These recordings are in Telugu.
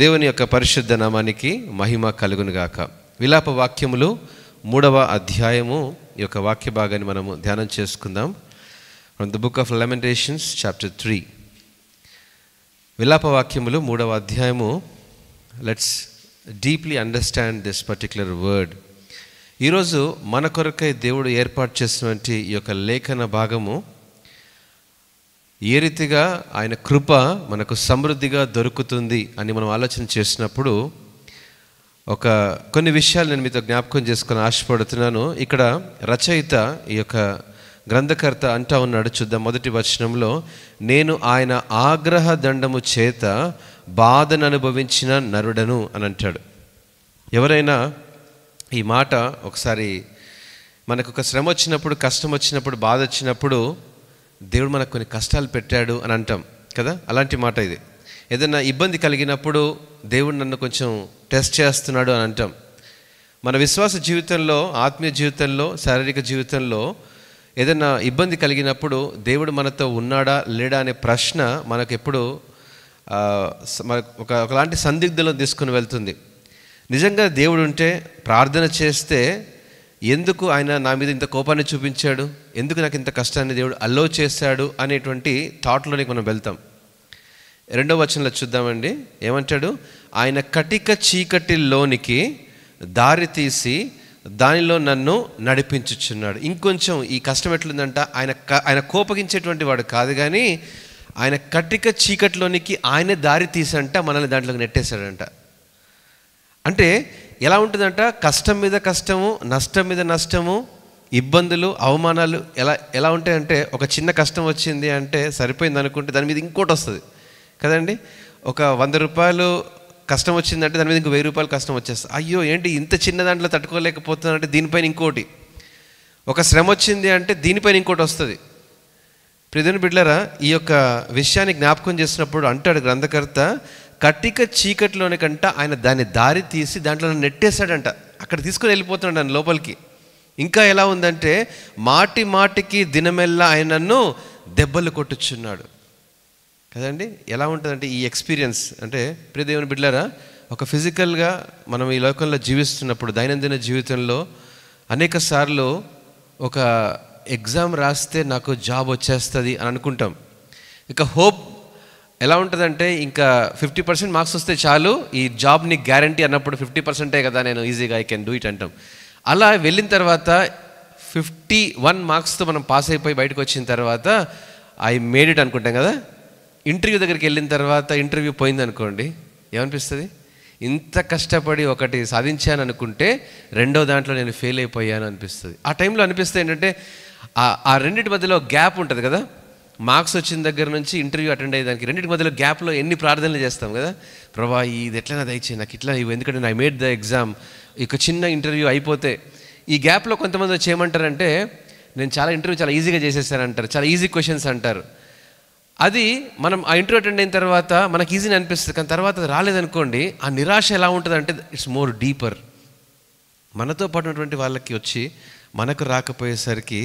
దేవుని యొక్క పరిశుద్ధ నామానికి మహిమ కలుగునుగాక విలాప వాక్యములు మూడవ అధ్యాయము ఈ యొక్క వాక్య భాగాన్ని మనము ధ్యానం చేసుకుందాం from the book of Lamentations chapter three విలాప వాక్యములు మూడవ అధ్యాయము let's deeply understand this particular word ఈరోజు మన కొరకై దేవుడు ఏర్పాటు చేసినటువంటి ఈ యొక్క లేఖన భాగము ఏ రీతిగా ఆయన కృప మనకు సమృద్ధిగా దొరుకుతుంది అని మనం ఆలోచన చేసినప్పుడు ఒక కొన్ని విషయాలు నేను మీతో జ్ఞాపకం చేసుకుని ఆశపడుతున్నాను ఇక్కడ రచయిత ఈ యొక్క గ్రంథకర్త అంటా ఉన్నాడు చూద్దాం మొదటి వచనంలో నేను ఆయన ఆగ్రహ దండము చేత బాధను అనుభవించిన నరుడను అని అంటాడు ఎవరైనా ఈ మాట ఒకసారి మనకు ఒక శ్రమ వచ్చినప్పుడు కష్టం వచ్చినప్పుడు బాధ వచ్చినప్పుడు దేవుడు మనకు కొన్ని కష్టాలు పెట్టాడు అని అంటాం కదా అలాంటి మాట ఇది ఏదైనా ఇబ్బంది కలిగినప్పుడు దేవుడు నన్ను కొంచెం టెస్ట్ చేస్తున్నాడు అని అంటాం మన విశ్వాస జీవితంలో ఆత్మీయ జీవితంలో శారీరక జీవితంలో ఏదైనా ఇబ్బంది కలిగినప్పుడు దేవుడు మనతో ఉన్నాడా లేడా అనే ప్రశ్న మనకు ఎప్పుడు ఒక ఒకలాంటి సందిగ్ధంలో తీసుకుని వెళ్తుంది నిజంగా దేవుడు ఉంటే ప్రార్థన చేస్తే ఎందుకు ఆయన నా మీద ఇంత కోపాన్ని చూపించాడు ఎందుకు నాకు ఇంత కష్టాన్ని దేవుడు అల్లో చేశాడు అనేటువంటి థాట్లోనికి మనం వెళ్తాం రెండో వచనంలో చూద్దామండి ఏమంటాడు ఆయన కటిక చీకటిలోనికి దారి తీసి దానిలో నన్ను నడిపించుచున్నాడు ఇంకొంచెం ఈ కష్టం ఎట్లుందంట ఆయన ఆయన కోపగించేటువంటి వాడు కాదు కానీ ఆయన కటిక చీకటిలోనికి ఆయన దారి తీసంట మనల్ని దాంట్లోకి నెట్టేశాడంట అంటే ఎలా ఉంటుందంట కష్టం మీద కష్టము నష్టం మీద నష్టము ఇబ్బందులు అవమానాలు ఎలా ఎలా ఉంటాయంటే ఒక చిన్న కష్టం వచ్చింది అంటే సరిపోయింది అనుకుంటే దాని మీద ఇంకోటి వస్తుంది కదండి ఒక వంద రూపాయలు కష్టం వచ్చిందంటే దాని మీద ఇంకో వెయ్యి రూపాయలు కష్టం వచ్చేస్తుంది అయ్యో ఏంటి ఇంత చిన్న దాంట్లో తట్టుకోలేకపోతుందంటే దీనిపైన ఇంకోటి ఒక శ్రమ వచ్చింది అంటే దీనిపైన ఇంకోటి వస్తుంది ప్రజని బిడ్లరా ఈ యొక్క విషయాన్ని జ్ఞాపకం చేసినప్పుడు అంటాడు గ్రంథకర్త కటిక చీకటిలోని కంట ఆయన దాన్ని దారి తీసి దాంట్లో నెట్టేశాడంట అక్కడ తీసుకుని వెళ్ళిపోతున్నాడు ఆయన లోపలికి ఇంకా ఎలా ఉందంటే మాటి మాటికి దినమెల్లా ఆయన నన్ను దెబ్బలు కొట్టుచున్నాడు కదండి ఎలా ఉంటుందంటే ఈ ఎక్స్పీరియన్స్ అంటే ప్రియదేవుని బిడ్డారా ఒక ఫిజికల్గా మనం ఈ లోకంలో జీవిస్తున్నప్పుడు దైనందిన జీవితంలో అనేక సార్లు ఒక ఎగ్జామ్ రాస్తే నాకు జాబ్ వచ్చేస్తుంది అని అనుకుంటాం ఇక హోప్ ఎలా ఉంటుందంటే ఇంకా ఫిఫ్టీ పర్సెంట్ మార్క్స్ వస్తే చాలు ఈ జాబ్ని గ్యారంటీ అన్నప్పుడు ఫిఫ్టీ పర్సెంటే కదా నేను ఈజీగా ఐ కెన్ డూ ఇట్ అంటాం అలా వెళ్ళిన తర్వాత ఫిఫ్టీ వన్ మార్క్స్తో మనం పాస్ అయిపోయి బయటకు వచ్చిన తర్వాత ఐ మేడ్ ఇట్ అనుకుంటాం కదా ఇంటర్వ్యూ దగ్గరికి వెళ్ళిన తర్వాత ఇంటర్వ్యూ పోయింది అనుకోండి ఏమనిపిస్తుంది ఇంత కష్టపడి ఒకటి సాధించాను అనుకుంటే రెండో దాంట్లో నేను ఫెయిల్ అయిపోయాను అనిపిస్తుంది ఆ టైంలో అనిపిస్తే ఏంటంటే ఆ రెండింటి మధ్యలో గ్యాప్ ఉంటుంది కదా మార్క్స్ వచ్చిన దగ్గర నుంచి ఇంటర్వ్యూ అటెండ్ అయ్యేదానికి రెండింటి మధ్యలో గ్యాప్లో ఎన్ని ప్రార్థనలు చేస్తాం కదా ప్రభా ఇది ఎట్లైనా దయచే నాకు ఇట్లా ఇవి ఎందుకంటే ఐ మేడ్ ద ఎగ్జామ్ ఇక చిన్న ఇంటర్వ్యూ అయిపోతే ఈ గ్యాప్లో కొంతమంది వచ్చి ఏమంటారంటే నేను చాలా ఇంటర్వ్యూ చాలా ఈజీగా చేసేసానంటారు చాలా ఈజీ క్వశ్చన్స్ అంటారు అది మనం ఆ ఇంటర్వ్యూ అటెండ్ అయిన తర్వాత మనకి ఈజీని అనిపిస్తుంది కానీ తర్వాత రాలేదనుకోండి ఆ నిరాశ ఎలా ఉంటుంది అంటే ఇట్స్ మోర్ డీపర్ మనతో ఉన్నటువంటి వాళ్ళకి వచ్చి మనకు రాకపోయేసరికి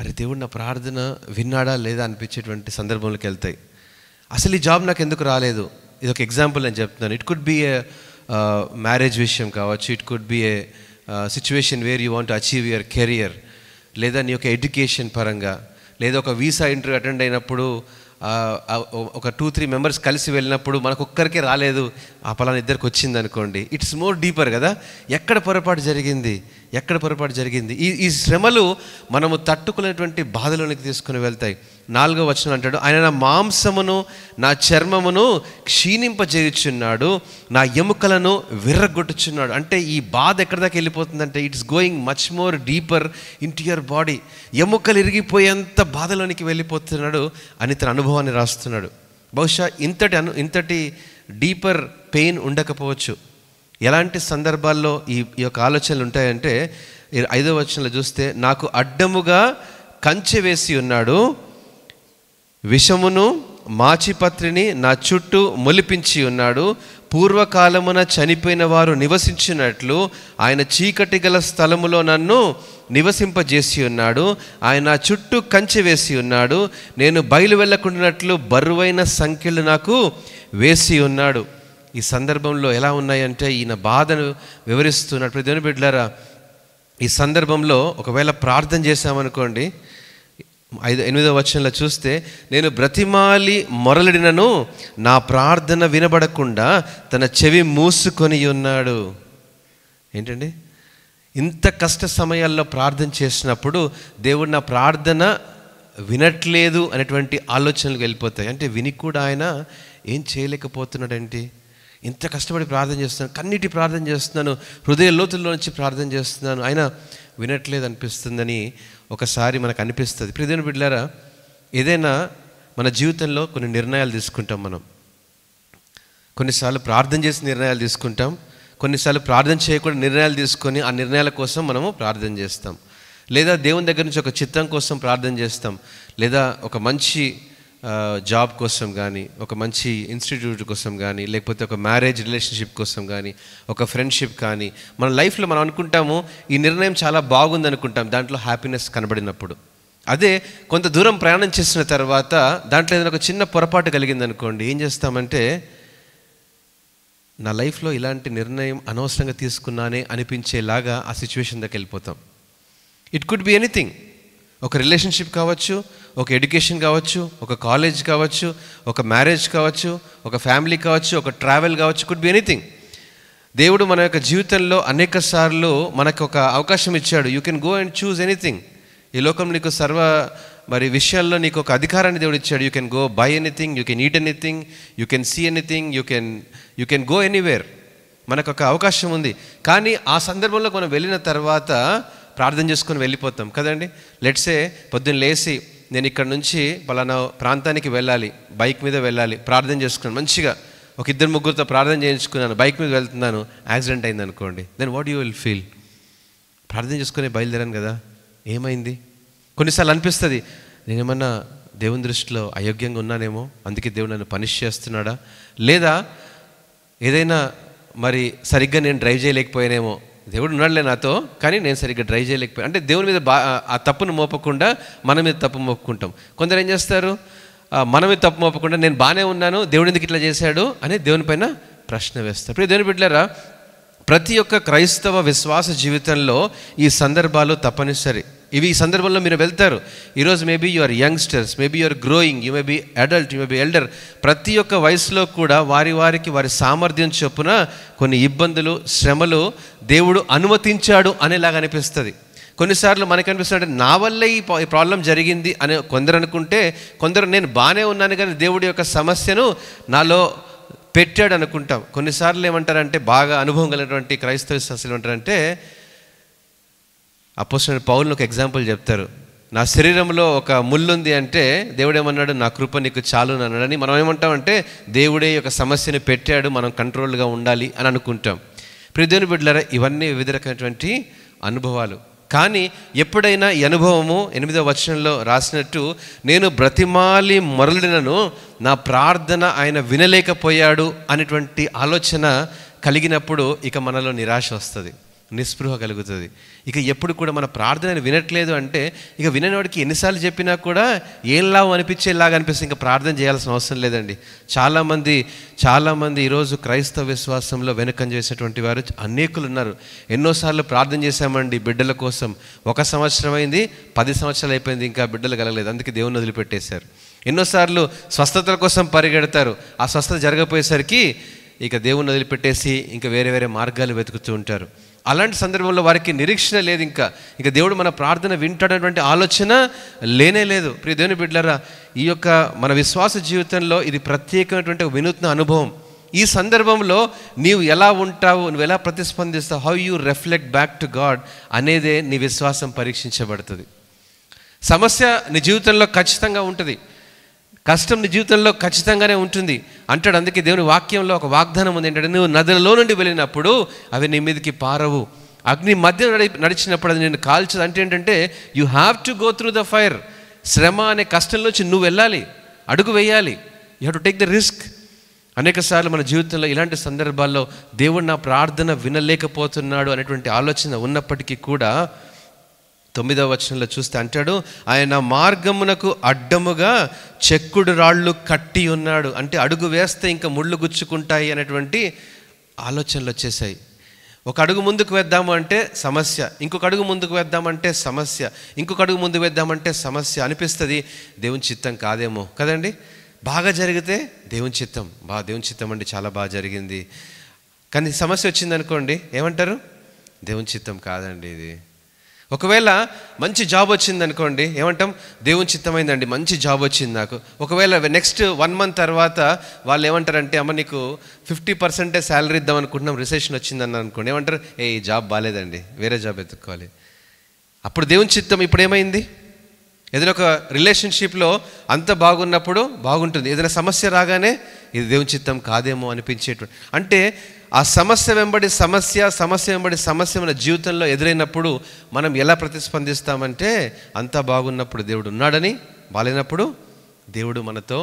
అరే దేవుడు నా ప్రార్థన విన్నాడా లేదా అనిపించేటువంటి సందర్భంలోకి వెళ్తాయి అసలు ఈ జాబ్ నాకు ఎందుకు రాలేదు ఇది ఒక ఎగ్జాంపుల్ నేను చెప్తున్నాను it could be a marriage విషయం కావచ్చు it could be a situation where you want achieve your career లేదా నీ యొక్క ఎడ్యుకేషన్ పరంగా లేదా ఒక వీసా ఇంటర్వ్యూ అటెండ్ అయినప్పుడు ఒక టూ త్రీ మెంబర్స్ కలిసి వెళ్ళినప్పుడు మనకు ఒక్కరికే రాలేదు ఆ పలానా ఇద్దరికి వచ్చింది అనుకోండి ఇట్స్ మోర్ డీపర్ కదా ఎక్కడ పొరపాటు జరిగింది ఎక్కడ పొరపాటు జరిగింది ఈ ఈ శ్రమలు మనము తట్టుకునేటువంటి బాధలోనికి తీసుకుని వెళ్తాయి నాలుగో వచనం అంటాడు ఆయన నా మాంసమును నా చర్మమును క్షీణింపజేయుచున్నాడు నా ఎముకలను విర్రగొట్టుచున్నాడు అంటే ఈ బాధ ఎక్కడి దాకా వెళ్ళిపోతుందంటే it's going much more deeper to your body ఎముకలు ఇరిగిపోయేంత బాధలోనికి వెళ్ళిపోతున్నాడు అని తన అనుభవాన్ని రాస్తున్నాడు బహుశా ఇంతటి అను ఇంతటి డీపర్ పెయిన్ ఉండకపోవచ్చు ఎలాంటి సందర్భాల్లో ఈ ఈ యొక్క ఆలోచనలు ఉంటాయంటే ఐదో వచనంలో చూస్తే నాకు అడ్డముగా కంచె వేసి ఉన్నాడు విషమును మాచిపత్రిని నా చుట్టూ మొలిపించి ఉన్నాడు పూర్వకాలమున చనిపోయిన వారు నివసించినట్లు ఆయన చీకటి గల స్థలములో నన్ను నివసింపజేసి ఉన్నాడు ఆయన చుట్టూ కంచె వేసి ఉన్నాడు నేను బయలు వెళ్ళకుండానట్లు బరువైన సంఖ్యలు నాకు వేసి ఉన్నాడు ఈ సందర్భంలో ఎలా ఉన్నాయంటే ఈయన బాధను వివరిస్తున్నట్టు దేవుని బిడ్డలారా ఈ సందర్భంలో ఒకవేళ ప్రార్థన చేశామనుకోండి ఐదు ఎనిమిదో వచనంలో చూస్తే నేను బ్రతిమాలి మొరలడినను నా ప్రార్థన వినబడకుండా తన చెవి మూసుకొని ఉన్నాడు ఏంటండి ఇంత కష్ట సమయాల్లో ప్రార్థన చేసినప్పుడు దేవుడు నా ప్రార్థన వినట్లేదు అనేటువంటి ఆలోచనలు వెళ్ళిపోతాయి అంటే విని కూడా ఆయన ఏం చేయలేకపోతున్నాడంటే ఇంత కష్టపడి ప్రార్థన చేస్తున్నాను కన్నిటి ప్రార్థన చేస్తున్నాను హృదయ లోతుల్లో నుంచి ప్రార్థన చేస్తున్నాను అయినా వినట్లేదు అనిపిస్తుందని ఒకసారి మనకు అనిపిస్తుంది ప్రదేని బిడ్డారా ఏదైనా మన జీవితంలో కొన్ని నిర్ణయాలు తీసుకుంటాం మనం కొన్నిసార్లు ప్రార్థన చేసి నిర్ణయాలు తీసుకుంటాం కొన్నిసార్లు ప్రార్థన చేయకుండా నిర్ణయాలు తీసుకొని ఆ నిర్ణయాల కోసం మనము ప్రార్థన చేస్తాం లేదా దేవుని దగ్గర నుంచి ఒక చిత్తం కోసం ప్రార్థన చేస్తాం లేదా ఒక మంచి జాబ్ కోసం కానీ ఒక మంచి ఇన్స్టిట్యూట్ కోసం కానీ లేకపోతే ఒక మ్యారేజ్ రిలేషన్షిప్ కోసం కానీ ఒక ఫ్రెండ్షిప్ కానీ మన లైఫ్లో మనం అనుకుంటాము ఈ నిర్ణయం చాలా బాగుంది అనుకుంటాం దాంట్లో హ్యాపీనెస్ కనబడినప్పుడు అదే కొంత దూరం ప్రయాణం చేసిన తర్వాత దాంట్లో ఏదైనా ఒక చిన్న పొరపాటు కలిగింది అనుకోండి ఏం చేస్తామంటే నా లైఫ్లో ఇలాంటి నిర్ణయం అనవసరంగా తీసుకున్నానే అనిపించేలాగా ఆ సిచ్యువేషన్ దగ్గర వెళ్ళిపోతాం ఇట్ కుడ్ బి ఎనీథింగ్ ఒక రిలేషన్షిప్ కావచ్చు ఒక ఎడ్యుకేషన్ కావచ్చు ఒక కాలేజ్ కావచ్చు ఒక మ్యారేజ్ కావచ్చు ఒక ఫ్యామిలీ కావచ్చు ఒక ట్రావెల్ కావచ్చు కుడ్ బి ఎనీథింగ్ దేవుడు మన యొక్క జీవితంలో అనేక సార్లు మనకు ఒక అవకాశం ఇచ్చాడు you can go and choose anything ఈ లోకం నీకు సర్వ మరి విషయాల్లో నీకు ఒక అధికారాన్ని దేవుడు ఇచ్చాడు you can go buy anything you can eat anything you can see anything you can you can go anywhere మనకు ఒక అవకాశం ఉంది కానీ ఆ సందర్భంలో మనం వెళ్ళిన తర్వాత ప్రార్థన చేసుకొని వెళ్ళిపోతాం కదండి లెట్సే పొద్దున్న లేచి నేను ఇక్కడ నుంచి పలానా ప్రాంతానికి వెళ్ళాలి బైక్ మీద వెళ్ళాలి ప్రార్థన చేసుకున్నాను మంచిగా ఒక ఇద్దరు ముగ్గురితో ప్రార్థన చేయించుకున్నాను బైక్ మీద వెళ్తున్నాను యాక్సిడెంట్ అయింది అనుకోండి then what you will feel ప్రార్థన చేసుకునే బయలుదేరాను కదా ఏమైంది కొన్నిసార్లు అనిపిస్తుంది నేనేమన్నా దేవుని దృష్టిలో అయోగ్యంగా ఉన్నానేమో అందుకే దేవుడు నన్ను పనిష్ చేస్తున్నాడా లేదా ఏదైనా మరి సరిగ్గా నేను డ్రైవ్ చేయలేకపోయానేమో దేవుడు ఉన్నాడులే నాతో కానీ నేను సరిగ్గా డ్రై చేయలేకపోయాను అంటే దేవుని మీద బా ఆ తప్పును మోపకుండా మన మీద తప్పు మోపుకుంటాం కొందరు ఏం చేస్తారు మన మీద తప్పు మోపకుండా నేను బాగానే ఉన్నాను దేవుడు ఎందుకు ఇట్లా చేశాడు అని దేవునిపైన ప్రశ్న వేస్తారు ఇప్పుడు దేవుని బిడ్డలారా ప్రతి ఒక్క క్రైస్తవ విశ్వాస జీవితంలో ఈ సందర్భాలు తప్పనిసరి ఇవి ఈ సందర్భంలో మీరు వెళ్తారు ఈరోజు maybe you are youngsters maybe you are growing you may be adult you may be elder ప్రతి ఒక్క వయసులో కూడా వారి వారికి వారి సామర్థ్యం చొప్పున కొన్ని ఇబ్బందులు శ్రమలు దేవుడు అనుమతించాడు అనేలాగా అనిపిస్తుంది కొన్నిసార్లు మనకు అనిపిస్తుంది నా వల్లే ఈ ప్రాబ్లం జరిగింది అని కొందరు అనుకుంటే కొందరు నేను బాగానే ఉన్నాను కానీ దేవుడి యొక్క సమస్యను నాలో పెట్టాడు అనుకుంటాం కొన్నిసార్లు ఏమంటారంటే బాగా అనుభవం కలిగినటువంటి క్రైస్తవ సమస్యలు ఏమంటారంటే అపోసిన పౌరులు ఒక ఎగ్జాంపుల్ చెప్తారు నా శరీరంలో ఒక ముళ్ళుంది అంటే దేవుడు ఏమన్నాడు నా కృప నీకు చాలు అన్నాడని మనం ఏమంటామంటే దేవుడే ఒక సమస్యను పెట్టాడు మనం కంట్రోల్గా ఉండాలి అని అనుకుంటాం ప్రదేని బిడ్డలరా ఇవన్నీ వివిధ రకమైనటువంటి అనుభవాలు కానీ ఎప్పుడైనా ఈ అనుభవము ఎనిమిదవ వచనంలో రాసినట్టు నేను బ్రతిమాలి మరలినను నా ప్రార్థన ఆయన వినలేకపోయాడు అనేటువంటి ఆలోచన కలిగినప్పుడు ఇక మనలో నిరాశ వస్తుంది నిస్పృహ కలుగుతుంది ఇక ఎప్పుడు కూడా మన ప్రార్థన వినట్లేదు అంటే ఇక విననివాడికి ఎన్నిసార్లు చెప్పినా కూడా ఏం లాభం అనిపించేలాగా అనిపిస్తే ఇంకా ప్రార్థన చేయాల్సిన అవసరం లేదండి చాలామంది చాలామంది ఈరోజు క్రైస్తవ విశ్వాసంలో వెనుకం చేసేటువంటి వారు అనేకులు ఉన్నారు ఎన్నోసార్లు ప్రార్థన చేశామండి బిడ్డల కోసం ఒక సంవత్సరం అయింది పది సంవత్సరాలు అయిపోయింది ఇంకా బిడ్డలు కలగలేదు అందుకే దేవుని వదిలిపెట్టేశారు ఎన్నోసార్లు స్వస్థతల కోసం పరిగెడతారు ఆ స్వస్థత జరగపోయేసరికి ఇక దేవుని వదిలిపెట్టేసి ఇంకా వేరే వేరే మార్గాలు వెతుకుతూ ఉంటారు అలాంటి సందర్భంలో వారికి నిరీక్షణ లేదు ఇంకా ఇంకా దేవుడు మన ప్రార్థన వింటాడటువంటి ఆలోచన లేనే లేదు ప్రియ దేవుని బిడ్డలరా ఈ యొక్క మన విశ్వాస జీవితంలో ఇది ప్రత్యేకమైనటువంటి వినూత్న అనుభవం ఈ సందర్భంలో నీవు ఎలా ఉంటావు నువ్వు ఎలా ప్రతిస్పందిస్తావు how you reflect back to God అనేదే నీ విశ్వాసం పరీక్షించబడుతుంది సమస్య నీ జీవితంలో ఖచ్చితంగా ఉంటుంది కష్టం నీ జీవితంలో ఖచ్చితంగానే ఉంటుంది అంటాడు అందుకే దేవుని వాక్యంలో ఒక వాగ్దానం ఉంది ఏంటంటే నువ్వు నదులలో నుండి వెళ్ళినప్పుడు అవి నీ మీదకి పారవు అగ్ని మధ్య నడి నడిచినప్పుడు అది నేను కాల్చదు అంటే ఏంటంటే you have to go through the fire శ్రమ అనే కష్టంలోంచి నువ్వు వెళ్ళాలి అడుగు వేయాలి you have to take the risk అనేకసార్లు మన జీవితంలో ఇలాంటి సందర్భాల్లో దేవుడు నా ప్రార్థన వినలేకపోతున్నాడు అనేటువంటి ఆలోచన ఉన్నప్పటికీ కూడా తొమ్మిదవ వచనంలో చూస్తే అంటాడు ఆయన మార్గమునకు అడ్డముగా చెక్కుడు రాళ్ళు కట్టి ఉన్నాడు అంటే అడుగు వేస్తే ఇంకా ముళ్ళు గుచ్చుకుంటాయి అనేటువంటి ఆలోచనలు వచ్చేసాయి ఒక అడుగు ముందుకు వేద్దాము అంటే సమస్య ఇంకొక అడుగు ముందుకు వేద్దామంటే సమస్య ఇంకొక అడుగు ముందుకు వేద్దామంటే సమస్య అనిపిస్తుంది దేవుని చిత్తం కాదేమో కదండి బాగా జరిగితే దేవుని చిత్తం బా దేవుని చిత్తం అంటే చాలా బాగా జరిగింది కానీ సమస్య వచ్చిందనుకోండి ఏమంటారు దేవుని చిత్తం కాదండి ఇది ఒకవేళ మంచి జాబ్ వచ్చింది అనుకోండి ఏమంటాం దేవుని చిత్తమైందండి మంచి జాబ్ వచ్చింది నాకు ఒకవేళ నెక్స్ట్ వన్ మంత్ తర్వాత వాళ్ళు ఏమంటారంటే అమ్మ నీకు ఫిఫ్టీ పర్సెంటే శాలరీ ఇద్దాం అనుకుంటున్నాం రిసెషన్ వచ్చిందని అనుకోండి ఏమంటారు ఏ ఈ జాబ్ బాగాలేదండి వేరే జాబ్ ఎత్తుక్కోవాలి అప్పుడు దేవుని చిత్తం ఇప్పుడు ఏమైంది ఏదైనా ఒక రిలేషన్షిప్లో అంత బాగున్నప్పుడు బాగుంటుంది ఏదైనా సమస్య రాగానే ఇది దేవుని చిత్తం కాదేమో అనిపించేటువంటి అంటే ఆ సమస్య వెంబడి సమస్య సమస్య వెంబడి సమస్య మన జీవితంలో ఎదురైనప్పుడు మనం ఎలా ప్రతిస్పందిస్తామంటే అంతా బాగున్నప్పుడు దేవుడు ఉన్నాడని బాగాలేనప్పుడు దేవుడు మనతో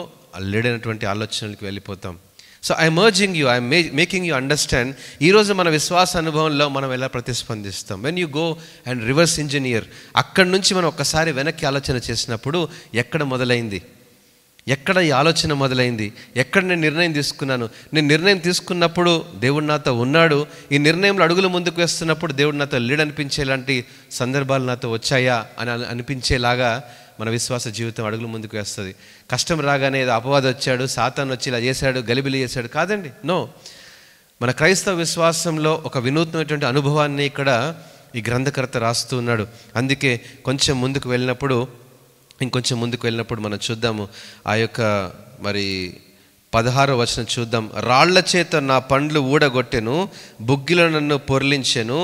లేడైనటువంటి ఆలోచనలకు వెళ్ళిపోతాం so I merging you I making you understand ఈరోజు మన విశ్వాస అనుభవంలో మనం ఎలా ప్రతిస్పందిస్తాం when you go and reverse engineer అక్కడి నుంచి మనం ఒక్కసారి వెనక్కి ఆలోచన చేసినప్పుడు ఎక్కడ మొదలైంది ఎక్కడ ఈ ఆలోచన మొదలైంది ఎక్కడ నేను నిర్ణయం తీసుకున్నాను నేను నిర్ణయం తీసుకున్నప్పుడు దేవుడి నాతో ఉన్నాడు ఈ నిర్ణయంలో అడుగులు ముందుకు వేస్తున్నప్పుడు దేవుడి నాతో లేడనిపించే సందర్భాలు నాతో వచ్చాయా అని అనిపించేలాగా మన విశ్వాస జీవితం అడుగులు ముందుకు వేస్తుంది కష్టం రాగానే అపవాదం వచ్చాడు సాతాన్ వచ్చి ఇలా చేశాడు గలిబిలి చేశాడు కాదండి నో మన క్రైస్తవ విశ్వాసంలో ఒక వినూత్నమైనటువంటి అనుభవాన్ని ఇక్కడ ఈ గ్రంథకర్త రాస్తూ ఉన్నాడు అందుకే కొంచెం ముందుకు వెళ్ళినప్పుడు ఇంకొంచెం ముందుకు వెళ్ళినప్పుడు మనం చూద్దాము ఆ యొక్క మరి పదహారో వచనం చూద్దాం రాళ్ల చేత నా పండ్లు ఊడగొట్టెను బుగ్గిలో నన్ను పొర్లించెను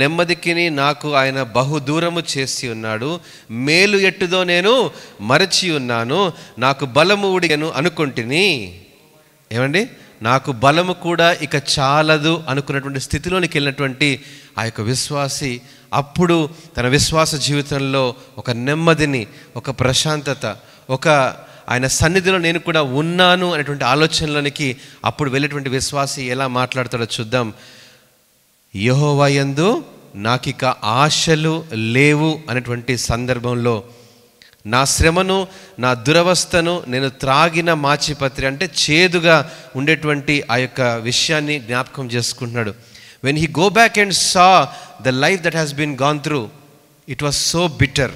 నెమ్మదికిని నాకు ఆయన బహుదూరము చేసి ఉన్నాడు మేలు ఎట్టుదో నేను మరచి ఉన్నాను నాకు బలము ఊడిగను అనుకుంటుని ఏమండి నాకు బలము కూడా ఇక చాలదు అనుకున్నటువంటి స్థితిలోనికి వెళ్ళినటువంటి ఆ యొక్క విశ్వాసి అప్పుడు తన విశ్వాస జీవితంలో ఒక నెమ్మదిని ఒక ప్రశాంతత ఒక ఆయన సన్నిధిలో నేను కూడా ఉన్నాను అనేటువంటి ఆలోచనలోనికి అప్పుడు వెళ్ళేటువంటి విశ్వాసి ఎలా మాట్లాడతాడో చూద్దాం నాకు ఇక ఆశలు లేవు అనేటువంటి సందర్భంలో నా శ్రమను నా దురవస్థను నేను త్రాగిన మాచిపత్రి అంటే చేదుగా ఉండేటువంటి ఆ యొక్క విషయాన్ని జ్ఞాపకం చేసుకుంటున్నాడు when he go back and saw the life that has been gone through it was so bitter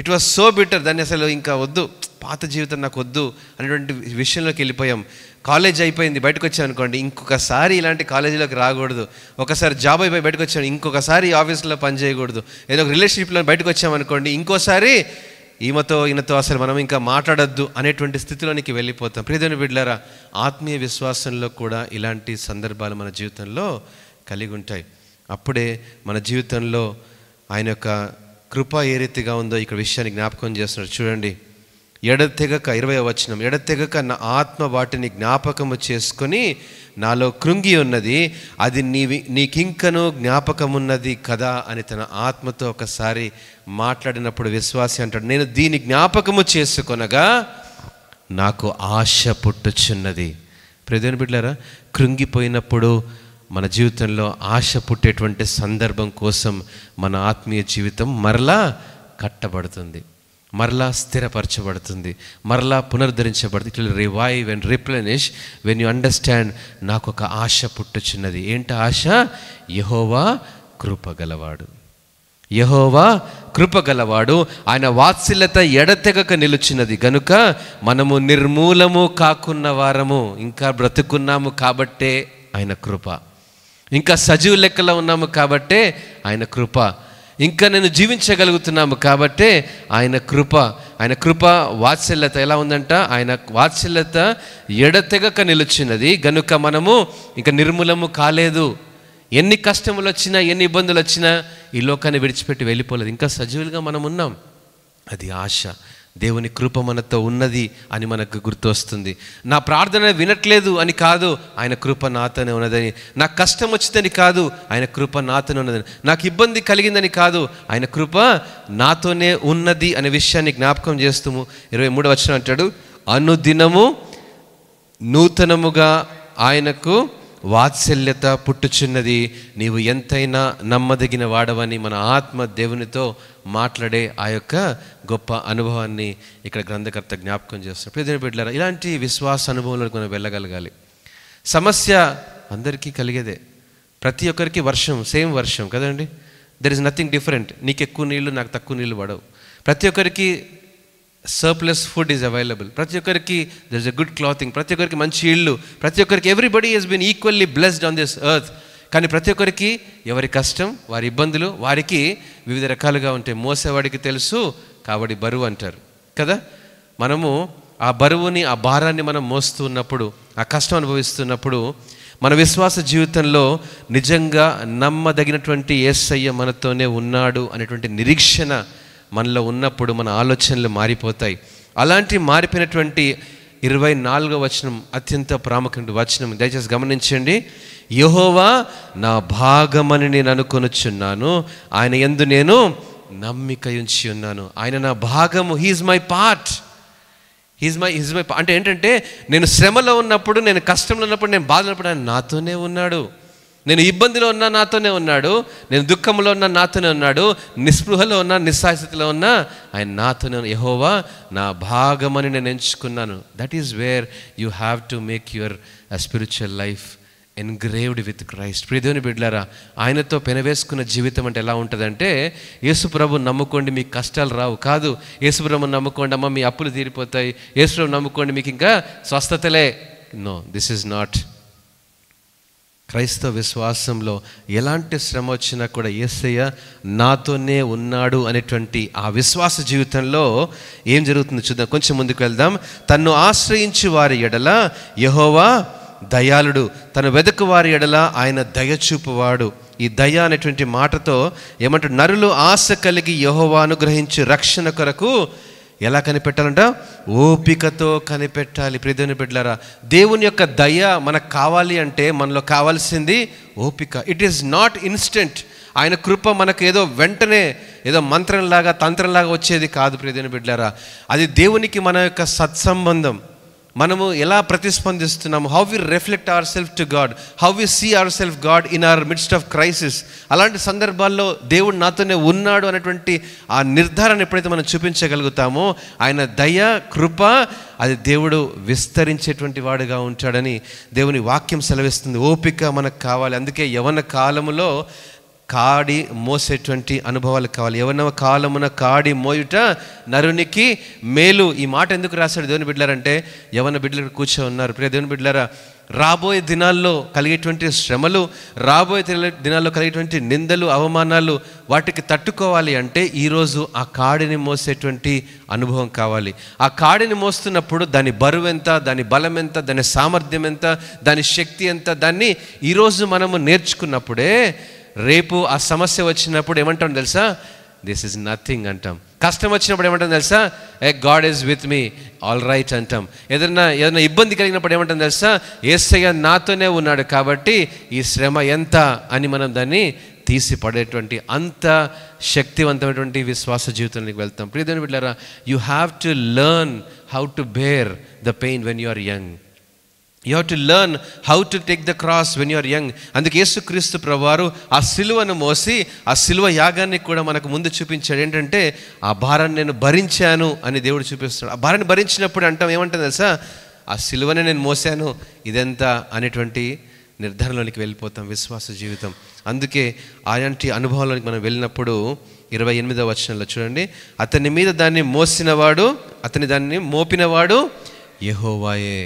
it was so bitter దాన్ని అసలు ఇంకా వద్దు పాత జీవితం నాకు వద్దు అనేటువంటి విషయంలోకి వెళ్ళిపోయాం కాలేజ్ అయిపోయింది బయటకు వచ్చాను అనుకోండి ఇంకొకసారి ఇలాంటి కాలేజీలోకి రాకూడదు ఒకసారి జాబ్ అయిపోయి బయటకు వచ్చాను ఇంకొకసారి ఆఫీస్లో పని చేయకూడదు ఏదో ఒక రిలేషన్షిప్లో బయటకు వచ్చామనుకోండి ఇంకోసారి ఈమెతో ఈయనతో అసలు మనం ఇంకా మాట్లాడద్దు అనేటువంటి స్థితిలోనికి వెళ్ళిపోతాం ప్రియదేని బిడ్డారా ఆత్మీయ విశ్వాసంలో కూడా ఇలాంటి సందర్భాలు మన జీవితంలో కలిగి ఉంటాయి అప్పుడే మన జీవితంలో ఆయన యొక్క కృప ఏ రీతిగా ఉందో ఇక్కడ విషయాన్ని జ్ఞాపకం చేస్తున్నారు చూడండి ఎడతెగక ఇరవై వచనం ఎడతెగక నా ఆత్మ వాటిని జ్ఞాపకము చేసుకొని నాలో కృంగి ఉన్నది అది నీవి నీకింకనూ జ్ఞాపకమున్నది కదా అని తన ఆత్మతో ఒకసారి మాట్లాడినప్పుడు విశ్వాసి అంటాడు నేను దీని జ్ఞాపకము చేసుకొనగా నాకు ఆశ పుట్టుచున్నది ప్రదేని బిడ్డారా కృంగిపోయినప్పుడు మన జీవితంలో ఆశ పుట్టేటువంటి సందర్భం కోసం మన ఆత్మీయ జీవితం మరలా కట్టబడుతుంది మరలా స్థిరపరచబడుతుంది మరలా పునరుద్ధరించబడుతుంది ఇట్లా revive and replenish when you understand నాకు ఒక ఆశ పుట్టుచున్నది ఏంటి ఆశ యహోవా కృపగలవాడు యహోవా కృపగలవాడు ఆయన వాత్సల్యత ఎడతెగక నిలుచున్నది గనుక మనము నిర్మూలము కాకున్న వారము ఇంకా బ్రతుకున్నాము కాబట్టే ఆయన కృప ఇంకా సజీవ లెక్కలో ఉన్నాము కాబట్టే ఆయన కృప ఇంకా నేను జీవించగలుగుతున్నాము కాబట్టే ఆయన కృప ఆయన కృప వాత్సల్యత ఎలా ఉందంట ఆయన వాత్సల్యత ఎడతెగక నిలిచినది గనుక మనము ఇంకా నిర్మూలము కాలేదు ఎన్ని కష్టములు వచ్చినా ఎన్ని ఇబ్బందులు వచ్చినా ఈ లోకాన్ని విడిచిపెట్టి వెళ్ళిపోలేదు ఇంకా సజీవులుగా మనం ఉన్నాం అది ఆశ దేవుని కృప మనతో ఉన్నది అని మనకు గుర్తొస్తుంది నా ప్రార్థన వినట్లేదు అని కాదు ఆయన కృప నాతోనే ఉన్నదని నాకు కష్టం వచ్చిందని కాదు ఆయన కృప నాతోనే ఉన్నదని నాకు ఇబ్బంది కలిగిందని కాదు ఆయన కృప నాతోనే ఉన్నది అనే విషయాన్ని జ్ఞాపకం చేస్తాము ఇరవై మూడు వచ్చిన అంటాడు అనుదినము నూతనముగా ఆయనకు వాత్సల్యత పుట్టుచున్నది నీవు ఎంతైనా నమ్మదగిన వాడవని మన ఆత్మ దేవునితో మాట్లాడే ఆ యొక్క గొప్ప అనుభవాన్ని ఇక్కడ గ్రంథకర్త జ్ఞాపకం చేస్తున్నారు ప్రజలు బిడ్డారా ఇలాంటి విశ్వాస అనుభవంలోకి మనం వెళ్ళగలగాలి సమస్య అందరికీ కలిగేదే ప్రతి ఒక్కరికి వర్షం సేమ్ వర్షం కదండి దెర్ ఇస్ నథింగ్ డిఫరెంట్ నీకు ఎక్కువ నీళ్ళు నాకు తక్కువ నీళ్ళు పడవు ప్రతి ఒక్కరికి సర్ప్లస్ ఫుడ్ ఈజ్ అవైలబుల్ ప్రతి ఒక్కరికి there is a good clothing ప్రతి ఒక్కరికి మంచి ఇళ్ళు ప్రతి ఒక్కరికి everybody has been equally blessed on this earth కానీ ప్రతి ఒక్కరికి ఎవరి కష్టం వారి ఇబ్బందులు వారికి వివిధ రకాలుగా ఉంటాయి మోసేవాడికి తెలుసు కాబట్టి బరువు అంటారు కదా మనము ఆ బరువుని ఆ భారాన్ని మనం మోస్తున్నప్పుడు ఆ కష్టం అనుభవిస్తున్నప్పుడు మన విశ్వాస జీవితంలో నిజంగా నమ్మదగినటువంటి ఏసయ్య మనతోనే ఉన్నాడు అనేటువంటి నిరీక్షణ మనలో ఉన్నప్పుడు మన ఆలోచనలు మారిపోతాయి అలాంటి మారిపోయినటువంటి ఇరవై నాలుగో వచనం అత్యంత ప్రాముఖ్యమైన వచనం దయచేసి గమనించండి యహోవా నా భాగమని నేను అనుకొనుచున్నాను ఆయన ఎందు నేను నమ్మిక ఉంచి ఉన్నాను ఆయన నా భాగము he's my part he's my he's my అంటే ఏంటంటే నేను శ్రమలో ఉన్నప్పుడు నేను కష్టంలో ఉన్నప్పుడు నేను బాధలో ఉన్నప్పుడు ఆయన నాతోనే ఉన్నాడు నేను ఇబ్బందిలో ఉన్నా నాతోనే ఉన్నాడు నేను దుఃఖంలో ఉన్నా నాతోనే ఉన్నాడు నిస్పృహలో ఉన్నా నిస్సాహితిలో ఉన్నా ఆయన నాతోనే యహోవా నా భాగమని నేను ఎంచుకున్నాను that is where you have to make your spiritual life engraved with Christ ప్రీదేవుని బిడ్లారా ఆయనతో పెనవేసుకున్న జీవితం అంటే ఎలా ఉంటుందంటే యేసుప్రభు నమ్ముకోండి మీకు కష్టాలు రావు కాదు యేసుప్రభు నమ్ముకోండి అమ్మ మీ అప్పులు తీరిపోతాయి యేసుప్రభు నమ్ముకోండి మీకు ఇంకా స్వస్థతలే నో దిస్ ఈజ్ నాట్ క్రైస్తవ విశ్వాసంలో ఎలాంటి శ్రమ వచ్చినా కూడా ఏసయ్య నాతోనే ఉన్నాడు అనేటువంటి ఆ విశ్వాస జీవితంలో ఏం జరుగుతుందో చూద్దాం కొంచెం ముందుకు వెళ్దాం తన్ను ఆశ్రయించి వారి ఎడల యహోవా దయాళుడు తను వెదకు వారి ఎడల ఆయన దయ చూపువాడు ఈ దయ అనేటువంటి మాటతో ఏమంటారు నరులు ఆశ కలిగి యహోవా అనుగ్రహించి రక్షణ కొరకు ఎలా కనిపెట్టాలంట ఓపికతో కనిపెట్టాలి ప్రియదేవుని బిడ్డలారా దేవుని యొక్క దయ మనకు కావాలి అంటే మనలో కావాల్సింది ఓపిక ఇట్ ఈస్ నాట్ ఇన్స్టెంట్ ఆయన కృప మనకు ఏదో వెంటనే ఏదో మంత్రంలాగా తంత్రంలాగా వచ్చేది కాదు ప్రియదేవుని బిడ్డలారా అది దేవునికి మన యొక్క సత్సంబంధం మనము ఎలా ప్రతిస్పందిస్తున్నాము how we reflect our self to God how we see our self God in our midst of crisis అలాంటి సందర్భాల్లో దేవుడు నాతోనే ఉన్నాడు అనేటువంటి ఆ నిర్ధారణ ఎప్పుడైతే మనం చూపించగలుగుతామో ఆయన దయ కృప అది దేవుడు విస్తరించేటువంటి వాడుగా ఉంటాడని దేవుని వాక్యం సెలవిస్తుంది ఓపిక మనకు కావాలి అందుకే యవన కాలములో కాడి మోసేటువంటి అనుభవాలు కావాలి ఎవరినో కాలమున కాడి మోయుట నరునికి మేలు ఈ మాట ఎందుకు రాశాడు దేవుని బిడ్డలారంటే యవన బిడ్డలు కూర్చో ఉన్నారు ప్రియ దేవుని బిడ్డలారా రాబోయే దినాల్లో కలిగేటువంటి శ్రమలు రాబోయే దినాల్లో కలిగేటువంటి నిందలు అవమానాలు వాటికి తట్టుకోవాలి అంటే ఈరోజు ఆ కాడిని మోసేటువంటి అనుభవం కావాలి ఆ కాడిని మోస్తున్నప్పుడు దాని బరువు ఎంత దాని బలం ఎంత దాని సామర్థ్యం ఎంత దాని శక్తి ఎంత దాన్ని ఈరోజు మనము నేర్చుకున్నప్పుడే రేపు ఆ సమస్య వచ్చినప్పుడు ఏమంటాం తెలుసా దిస్ ఇస్ నథింగ్ అంటాం కష్టం వచ్చినప్పుడు ఏమంటాం తెలుసా ఏ God is with me all right అంటాం ఏదైనా ఏదైనా ఇబ్బంది కలిగినప్పుడు ఏమంటాం తెలుసా ఏసయ్య నాతోనే ఉన్నాడు కాబట్టి ఈ శ్రమ ఎంత అని మనం దాన్ని తీసి పడేటువంటి అంత శక్తివంతమైనటువంటి విశ్వాస జీవితంలోకి వెళ్తాం ప్రియదేవుని బిడ్డారా you have to learn how to bear the pain when you are young you have to learn how to take the cross when you're young అందుకే యేసుక్రీస్తు ప్రభువారు ఆ సిలువను మోసి ఆ సిలువ యాగాన్ని కూడా మనకు ముందు చూపించాడు ఏంటంటే ఆ భారాన్ని నేను భరించాను అని దేవుడు చూపిస్తాడు ఆ భారాన్ని భరించినప్పుడు అంటాం ఏమంటుంది తెలుసా ఆ సిలువనే నేను మోసాను ఇదెంత అనేటువంటి నిర్ధారణలోనికి వెళ్ళిపోతాం విశ్వాస జీవితం అందుకే అలాంటి అనుభవంలోనికి మనం వెళ్ళినప్పుడు ఇరవై ఎనిమిదవ వచనంలో చూడండి అతని మీద దాన్ని మోసినవాడు అతని దాన్ని మోపినవాడు యహోవాయే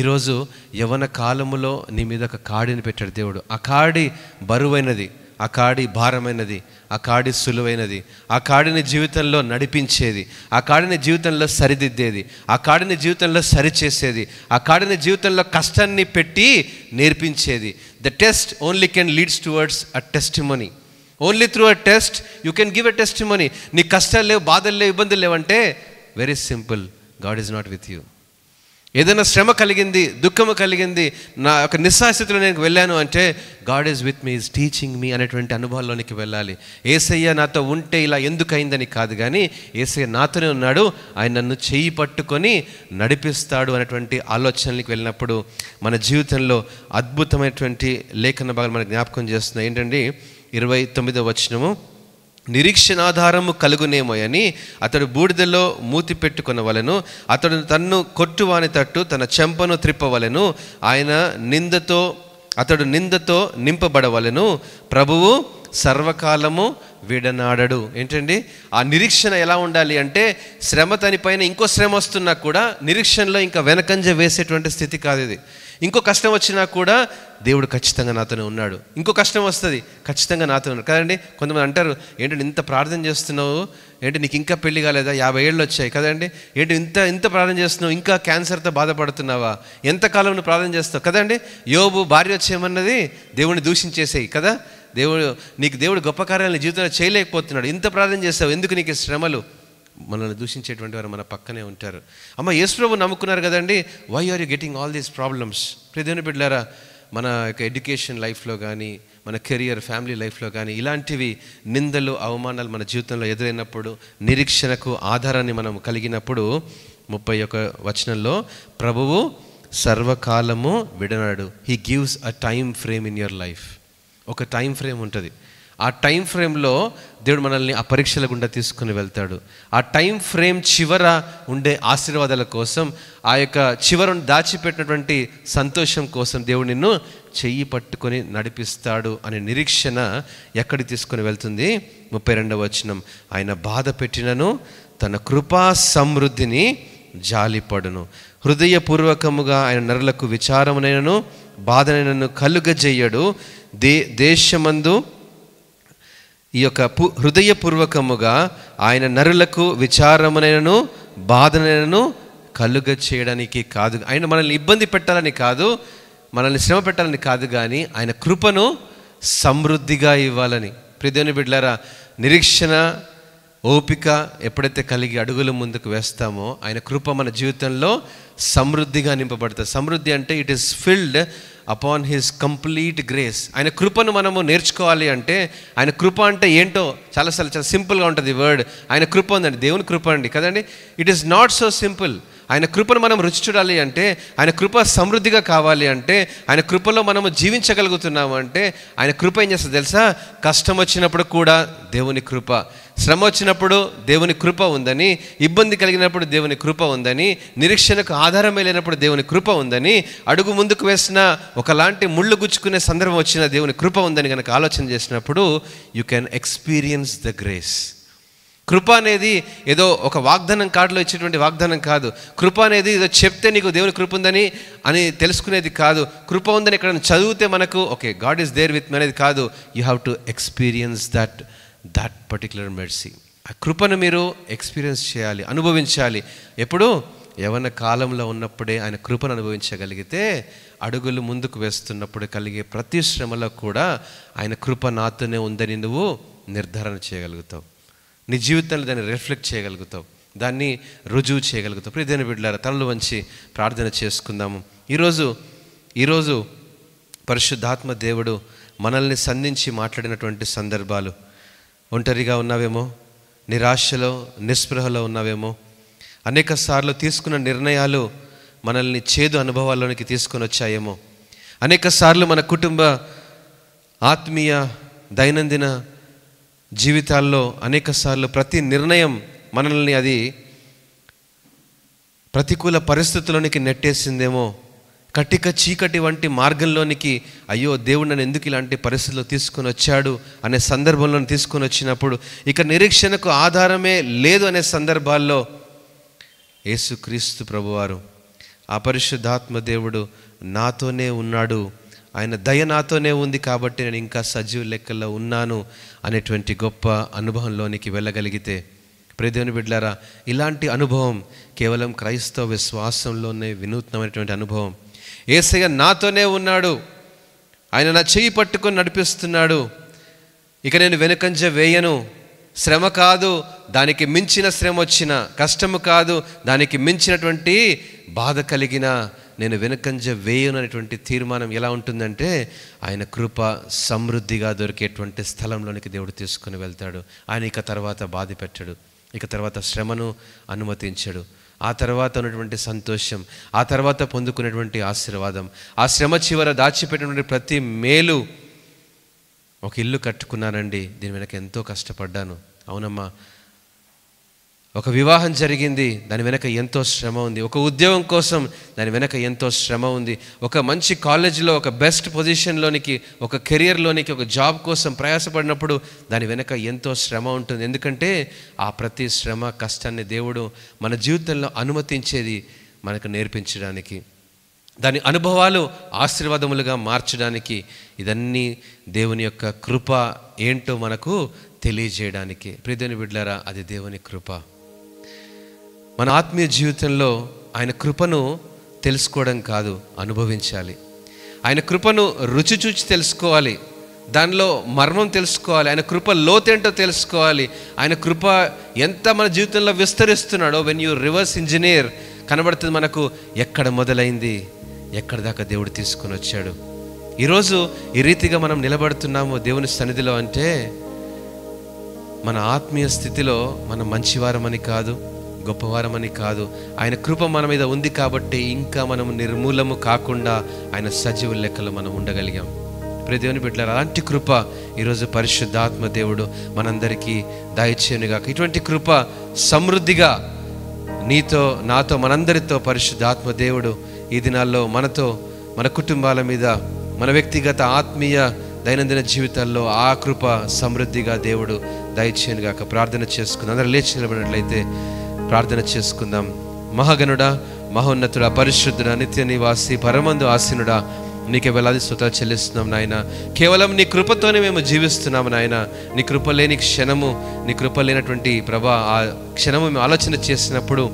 ఈరోజు యవన కాలములో నీ మీద ఒక కాడిని పెట్టాడు దేవుడు ఆ కాడి బరువైనది ఆ కాడి భారమైనది ఆ కాడి సులువైనది ఆ కాడిని జీవితంలో నడిపించేది ఆ కాడిని జీవితంలో సరిదిద్దేది ఆ కాడిని జీవితంలో సరిచేసేది ఆ కాడిని జీవితంలో కష్టాన్ని పెట్టి నేర్పించేది the test only can leads towards a testimony only through a test you can give a testimony నీ కష్టాలు లేవు బాధలు లేవు ఇబ్బందులు లేవంటే very simple God is not with you ఏదైనా శ్రమ కలిగింది దుఃఖము కలిగింది నా యొక్క నిస్సాస్థితిలో నేను వెళ్ళాను అంటే God is with me is teaching me అనేటువంటి అనుభవంలోనికి వెళ్ళాలి ఏసయ్య నాతో ఉంటే ఇలా ఎందుకైందని కాదు కానీ ఏసయ్య నాతోనే ఉన్నాడు ఆయన నన్ను చేయి పట్టుకొని నడిపిస్తాడు అనేటువంటి ఆలోచనలకు వెళ్ళినప్పుడు మన జీవితంలో అద్భుతమైనటువంటి లేఖన భాగాలు మనకు జ్ఞాపకం చేస్తున్నాయి ఏంటంటే ఇరవై తొమ్మిదో వచ్చినము నిరీక్షణాధారము కలుగునేమోయని అతడు బూడిదలో మూతి పెట్టుకున్న వలను అతడు తన్ను కొట్టువాని తట్టు తన చెంపను త్రిప్పవలను ఆయన నిందతో అతడు నిందతో నింపబడవలను ప్రభువు సర్వకాలము విడనాడడు ఏంటండి ఆ నిరీక్షణ ఎలా ఉండాలి అంటే శ్రమ పైన ఇంకో శ్రమ వస్తున్నా కూడా నిరీక్షణలో ఇంకా వెనకంజ వేసేటువంటి స్థితి కాదు ఇది ఇంకో కష్టం వచ్చినా కూడా దేవుడు ఖచ్చితంగా నాతోనే ఉన్నాడు ఇంకో కష్టం వస్తుంది ఖచ్చితంగా నాతో ఉన్నాడు కదండి కొంతమంది అంటారు ఏంటంటే ఇంత ప్రార్థన చేస్తున్నావు ఏంటి నీకు ఇంకా పెళ్లి కాలేదా యాభై ఏళ్ళు వచ్చాయి కదండి ఏంటి ఇంత ఇంత ప్రార్థన చేస్తున్నావు ఇంకా క్యాన్సర్తో బాధపడుతున్నావా ఎంతకాలం నువ్వు ప్రార్థన చేస్తావు కదండి యోబు భార్య వచ్చేయమన్నది దేవుడిని దూషించేసేయి కదా దేవుడు నీకు దేవుడు గొప్ప కార్యాలను జీవితంలో చేయలేకపోతున్నాడు ఇంత ప్రార్థన చేస్తావు ఎందుకు నీకు శ్రమలు మనల్ని దూషించేటువంటి వారు మన పక్కనే ఉంటారు అమ్మ యేసు ప్రభు నమ్ముకున్నారు కదండి why are you getting all these problems ప్రదేవుని బిడ్డారా మన యొక్క ఎడ్యుకేషన్ లైఫ్లో కానీ మన కెరియర్ ఫ్యామిలీ లైఫ్లో కానీ ఇలాంటివి నిందలు అవమానాలు మన జీవితంలో ఎదురైనప్పుడు నిరీక్షణకు ఆధారాన్ని మనం కలిగినప్పుడు ముప్పై ఒక వచనంలో ప్రభువు సర్వకాలము విడనాడు he gives a time frame in your life ఒక టైం ఫ్రేమ్ ఉంటుంది ఆ టైం ఫ్రేమ్లో దేవుడు మనల్ని ఆ పరీక్షల గుండా తీసుకుని వెళ్తాడు ఆ టైం ఫ్రేమ్ చివర ఉండే ఆశీర్వాదాల కోసం ఆ యొక్క చివరను దాచిపెట్టినటువంటి సంతోషం కోసం దేవుడు నిన్ను చెయ్యి పట్టుకొని నడిపిస్తాడు అనే నిరీక్షణ ఎక్కడి తీసుకొని వెళ్తుంది ముప్పై రెండవ వచనం ఆయన బాధ పెట్టినను తన కృపా సమృద్ధిని జాలిపడును హృదయపూర్వకముగా ఆయన నరులకు విచారమునైనను బాధనైనను కలుగజేయడు దే దేశమందు ఈ యొక్క హృదయపూర్వకముగా ఆయన నరులకు విచారమునైనను బాధనైనను కలుగ చేయడానికి కాదు ఆయన మనల్ని ఇబ్బంది పెట్టాలని కాదు మనల్ని శ్రమ పెట్టాలని కాదు కానీ ఆయన కృపను సమృద్ధిగా ఇవ్వాలని ప్రదేని బిడ్లారా నిరీక్షణ ఓపిక ఎప్పుడైతే కలిగి అడుగులు ముందుకు వేస్తామో ఆయన కృప మన జీవితంలో సమృద్ధిగా నింపబడుతుంది సమృద్ధి అంటే it is filled upon his complete grace ఆయన కృపను మనము నేర్చుకోవాలి అంటే ఆయన కృప అంటే ఏంటో చాలా సార్లు చాలా సింపుల్గా ఉంటుంది వర్డ్ ఆయన కృప ఉందండి దేవుని కృప అండి కదండి it is not so simple ఆయన కృపను మనం రుచి చూడాలి అంటే ఆయన కృప సమృద్ధిగా కావాలి అంటే ఆయన కృపలో మనము జీవించగలుగుతున్నాము అంటే ఆయన కృప ఏం చేస్తుంది తెలుసా కష్టం వచ్చినప్పుడు కూడా దేవుని కృప శ్రమ వచ్చినప్పుడు దేవుని కృప ఉందని ఇబ్బంది కలిగినప్పుడు దేవుని కృప ఉందని నిరీక్షణకు ఆధారమే లేనప్పుడు దేవుని కృప ఉందని అడుగు ముందుకు వేసిన ఒకలాంటి ముళ్ళు గుచ్చుకునే సందర్భం వచ్చిన దేవుని కృప ఉందని కనుక ఆలోచన చేసినప్పుడు you can experience the grace కృప అనేది ఏదో ఒక వాగ్దానం కార్డులో ఇచ్చేటువంటి వాగ్దానం కాదు కృప అనేది ఏదో చెప్తే నీకు దేవుని కృప ఉందని అని తెలుసుకునేది కాదు కృప ఉందని ఇక్కడ చదివితే మనకు okay God is there with అనేది కాదు you have to experience that that particular mercy ఆ కృపను మీరు ఎక్స్పీరియన్స్ చేయాలి అనుభవించాలి ఎప్పుడు యవన కాలంలో ఉన్నప్పుడే ఆయన కృపను అనుభవించగలిగితే అడుగులు ముందుకు వేస్తున్నప్పుడు కలిగే ప్రతి శ్రమలో కూడా ఆయన కృప నాతోనే ఉందని నువ్వు నిర్ధారణ చేయగలుగుతావు నీ జీవితంలో దాన్ని రిఫ్లెక్ట్ చేయగలుగుతావు దాన్ని రుజువు చేయగలుగుతావు ప్రతిదిన బిడ్డారా తనలు వంచి ప్రార్థన చేసుకుందాము ఈరోజు ఈరోజు పరిశుద్ధాత్మ దేవుడు మనల్ని సంధించి మాట్లాడినటువంటి సందర్భాలు ఒంటరిగా ఉన్నావేమో నిరాశలో నిస్పృహలో ఉన్నావేమో అనేక సార్లు తీసుకున్న నిర్ణయాలు మనల్ని చేదు అనుభవాల్లోనికి తీసుకొని వచ్చాయేమో అనేక సార్లు మన కుటుంబ ఆత్మీయ దైనందిన జీవితాల్లో అనేక సార్లు ప్రతి నిర్ణయం మనల్ని అది ప్రతికూల పరిస్థితుల్లోనికి నెట్టేసిందేమో కటిక చీకటి వంటి మార్గంలోనికి అయ్యో దేవుడు నన్ను ఎందుకు ఇలాంటి పరిస్థితుల్లో తీసుకొని వచ్చాడు అనే సందర్భంలో తీసుకొని వచ్చినప్పుడు ఇక నిరీక్షణకు ఆధారమే లేదు అనే సందర్భాల్లో యేసుక్రీస్తు ప్రభువారు అపరిశుద్ధాత్మ దేవుడు నాతోనే ఉన్నాడు ఆయన దయ నాతోనే ఉంది కాబట్టి నేను ఇంకా సజీవ లెక్కల్లో ఉన్నాను అనేటువంటి గొప్ప అనుభవంలోనికి వెళ్ళగలిగితే ప్రదేవుని బిడ్లారా ఇలాంటి అనుభవం కేవలం క్రైస్తవ విశ్వాసంలోనే వినూత్నమైనటువంటి అనుభవం ఏసయ్య నాతోనే ఉన్నాడు ఆయన నా చేయి పట్టుకొని నడిపిస్తున్నాడు ఇక నేను వెనుకంజ వేయను శ్రమ కాదు దానికి మించిన శ్రమ వచ్చిన కష్టము కాదు దానికి మించినటువంటి బాధ కలిగిన నేను వెనుకంజ వేయను అనేటువంటి తీర్మానం ఎలా ఉంటుందంటే ఆయన కృప సమృద్ధిగా దొరికేటువంటి స్థలంలోనికి దేవుడు తీసుకుని వెళ్తాడు ఆయన ఇక తర్వాత బాధ పెట్టాడు ఇక తర్వాత శ్రమను అనుమతించాడు ఆ తర్వాత ఉన్నటువంటి సంతోషం ఆ తర్వాత పొందుకునేటువంటి ఆశీర్వాదం ఆ శ్రమ చివర దాచిపెట్టినటువంటి ప్రతి మేలు ఒక ఇల్లు కట్టుకున్నానండి దీని వెనక ఎంతో కష్టపడ్డాను అవునమ్మా ఒక వివాహం జరిగింది దాని వెనక ఎంతో శ్రమ ఉంది ఒక ఉద్యోగం కోసం దాని వెనక ఎంతో శ్రమ ఉంది ఒక మంచి కాలేజీలో ఒక బెస్ట్ పొజిషన్లోనికి ఒక కెరియర్లోనికి ఒక జాబ్ కోసం ప్రయాసపడినప్పుడు దాని వెనక ఎంతో శ్రమ ఉంటుంది ఎందుకంటే ఆ ప్రతి శ్రమ కష్టాన్ని దేవుడు మన జీవితంలో అనుమతించేది మనకు నేర్పించడానికి దాని అనుభవాలు ఆశీర్వాదములుగా మార్చడానికి ఇదన్నీ దేవుని యొక్క కృప ఏంటో మనకు తెలియజేయడానికి ప్రియదేని బిడ్లరా అది దేవుని కృప మన ఆత్మీయ జీవితంలో ఆయన కృపను తెలుసుకోవడం కాదు అనుభవించాలి ఆయన కృపను రుచి చూచి తెలుసుకోవాలి దానిలో మర్మం తెలుసుకోవాలి ఆయన కృప లోతేంటో తెలుసుకోవాలి ఆయన కృప ఎంత మన జీవితంలో విస్తరిస్తున్నాడో వెన్ యూ రివర్స్ ఇంజనీర్ కనబడుతుంది మనకు ఎక్కడ మొదలైంది ఎక్కడ దాకా దేవుడు తీసుకుని వచ్చాడు ఈరోజు ఈ రీతిగా మనం నిలబడుతున్నాము దేవుని సన్నిధిలో అంటే మన ఆత్మీయ స్థితిలో మనం మంచివారమని కాదు గొప్పవారమని కాదు ఆయన కృప మన మీద ఉంది కాబట్టి ఇంకా మనం నిర్మూలము కాకుండా ఆయన సజీవ లెక్కలు మనం ఉండగలిగాం ప్రదేవుని బిడ్డలారు అలాంటి కృప ఈరోజు పరిశుద్ధాత్మ దేవుడు మనందరికీ దయచేయనుగాక ఇటువంటి కృప సమృద్ధిగా నీతో నాతో మనందరితో పరిశుద్ధాత్మ దేవుడు ఈ దినాల్లో మనతో మన కుటుంబాల మీద మన వ్యక్తిగత ఆత్మీయ దైనందిన జీవితాల్లో ఆ కృప సమృద్ధిగా దేవుడు దయచేయనుగాక ప్రార్థన చేసుకుని అందరూ లేచి నిలబడినట్లయితే ప్రార్థన చేసుకుందాం మహాగనుడ మహోన్నతుడ పరిశుద్ధుడ నిత్య నివాసి పరమందు ఆసీనుడా నీకే వేలాది స్వత చెల్లిస్తున్నాం నాయన కేవలం నీ కృపతోనే మేము జీవిస్తున్నాం నాయన నీ కృప లేని క్షణము నీ కృప లేనటువంటి ప్రభా ఆ క్షణము మేము ఆలోచన చేసినప్పుడు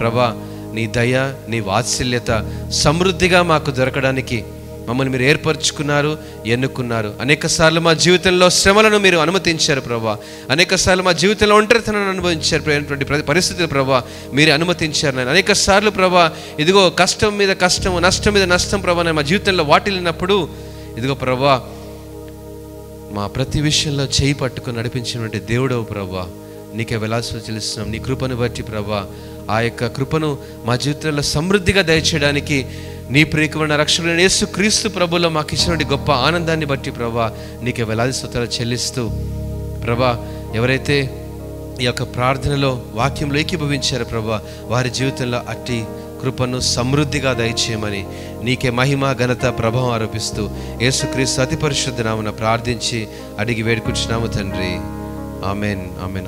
ప్రభా నీ దయ నీ వాత్సల్యత సమృద్ధిగా మాకు దొరకడానికి మమ్మల్ని మీరు ఏర్పరచుకున్నారు ఎన్నుకున్నారు అనేక సార్లు మా జీవితంలో శ్రమలను మీరు అనుమతించారు ప్రభా అనేక సార్లు మా జీవితంలో ఒంటరితనాన్ని అనుభవించారు ప్రతి పరిస్థితులు ప్రభా మీరు అనుమతించారు నేను అనేక సార్లు ప్రభా ఇదిగో కష్టం మీద కష్టం నష్టం మీద నష్టం ప్రభా నేను మా జీవితంలో వాటిల్లినప్పుడు ఇదిగో ప్రభా మా ప్రతి విషయంలో చేయి పట్టుకుని నడిపించినటువంటి దేవుడవు ప్రభా నీకే వెలాసులు చెల్లిస్తున్నాం నీ కృపను బట్టి ప్రభా ఆ యొక్క కృపను మా జీవితంలో సమృద్ధిగా దయచేయడానికి నీ ప్రియకమైన రక్షణ యేసు క్రీస్తు ప్రభులో మాకు ఇచ్చినటువంటి గొప్ప ఆనందాన్ని బట్టి ప్రభా నీకు వేలాది స్వతలు చెల్లిస్తూ ప్రభా ఎవరైతే ఈ యొక్క ప్రార్థనలో వాక్యంలో ఏకీభవించారు ప్రభా వారి జీవితంలో అట్టి కృపను సమృద్ధిగా దయచేయమని నీకే మహిమ ఘనత ప్రభావం ఆరోపిస్తూ యేసుక్రీస్తు అతి పరిశుద్ధ నామన ప్రార్థించి అడిగి వేడుకుంటున్నాము తండ్రి ఆమెన్ ఆమెన్